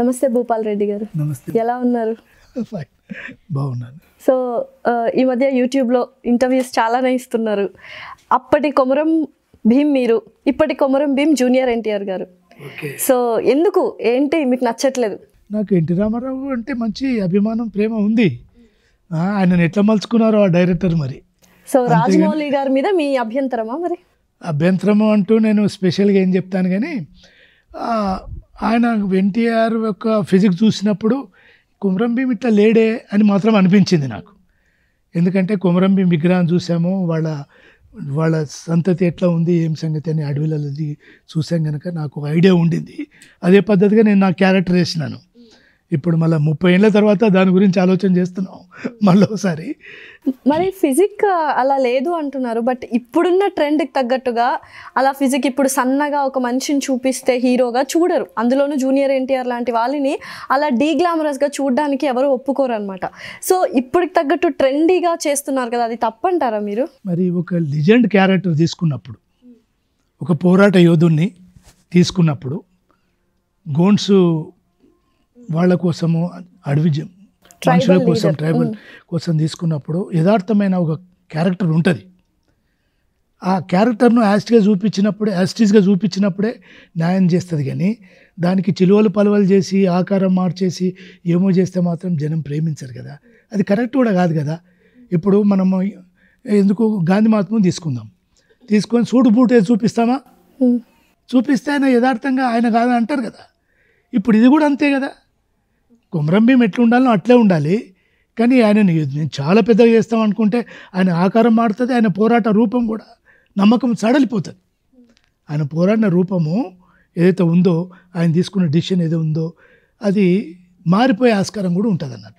నమస్తే భూపాల్ రెడ్డి గారు నమస్తే ఎలా ఉన్నారు బాగున్నాను సో ఈ మధ్య యూట్యూబ్లో ఇంటర్వ్యూస్ చాలానే ఇస్తున్నారు అప్పటి కొమరం భీమ్ మీరు ఇప్పటి కొమరం భీమ్ జూనియర్ ఎన్టీఆర్ గారు సో ఎందుకు ఏంటి మీకు నచ్చట్లేదు నాకు ఎన్టీ రామారావు అంటే మంచి అభిమానం ప్రేమ ఉంది ఆయనను ఎట్లా మలుచుకున్నారో ఆ డైరెక్టర్ మరి సో రాజమౌళి గారి మీద మీ అభ్యంతరమా మరి అభ్యంతరము అంటూ నేను స్పెషల్గా ఏం చెప్తాను కానీ ఆయన ఎన్టీఆర్ యొక్క ఫిజిక్స్ చూసినప్పుడు కుమరం భీమ్ ఇట్లా లేడే అని మాత్రం అనిపించింది నాకు ఎందుకంటే కుమరం భీమ్ విగ్రహం చూసాము వాళ్ళ వాళ్ళ సంతతి ఎట్లా ఉంది ఏం సంగతి అని అడవిలలో చూసాం కనుక నాకు ఐడియా ఉండింది అదే పద్ధతిగా నేను నా క్యారెక్టర్ వేసినాను ఇప్పుడు మళ్ళీ ముప్పై ఏళ్ళ తర్వాత దాని గురించి ఆలోచన చేస్తున్నాం మళ్ళీ ఒకసారి మరి ఫిజిక్ అలా లేదు అంటున్నారు బట్ ఇప్పుడున్న ట్రెండ్కి తగ్గట్టుగా అలా ఫిజిక్ ఇప్పుడు సన్నగా ఒక మనిషిని చూపిస్తే హీరోగా చూడరు అందులోనూ జూనియర్ ఎన్టీఆర్ లాంటి వాళ్ళని అలా డీగ్లామరస్గా చూడడానికి ఎవరు ఒప్పుకోరు అనమాట సో ఇప్పటికి తగ్గట్టు ట్రెండీగా చేస్తున్నారు కదా అది తప్పంటారా మీరు మరి ఒక లిజెండ్ క్యారెక్టర్ తీసుకున్నప్పుడు ఒక పోరాట యోధుణ్ణి తీసుకున్నప్పుడు గోండ్స్ వాళ్ళ కోసము అడవి మనుషుల కోసం ట్రైబల్ mm. కోసం తీసుకున్నప్పుడు యథార్థమైన ఒక క్యారెక్టర్ ఉంటుంది ఆ క్యారెక్టర్ను యాస్టిగా చూపించినప్పుడే యాస్టిస్గా చూపించినప్పుడే న్యాయం చేస్తుంది కానీ దానికి చిలువలు పలువలు చేసి ఆకారం మార్చేసి ఏమో చేస్తే మాత్రం జనం ప్రేమించరు కదా అది కరెక్ట్ కూడా కాదు కదా ఇప్పుడు మనము ఎందుకు గాంధీ మహాత్ముని తీసుకుందాం తీసుకొని సూటు ఏది చూపిస్తామా mm. చూపిస్తే ఆయన యథార్థంగా ఆయన కాదని అంటారు కదా ఇప్పుడు ఇది కూడా అంతే కదా కుమరం భీం ఎట్లుండాలో అట్లే ఉండాలి కానీ ఆయన నేను చాలా పెద్దగా చేస్తాం అనుకుంటే ఆయన ఆకారం మారుతుంది ఆయన పోరాట రూపం కూడా నమ్మకం సడలిపోతుంది ఆయన పోరాడిన రూపము ఏదైతే ఉందో ఆయన తీసుకున్న డిసిషన్ ఏదో ఉందో అది మారిపోయే ఆస్కారం కూడా ఉంటుంది అన్నట్టు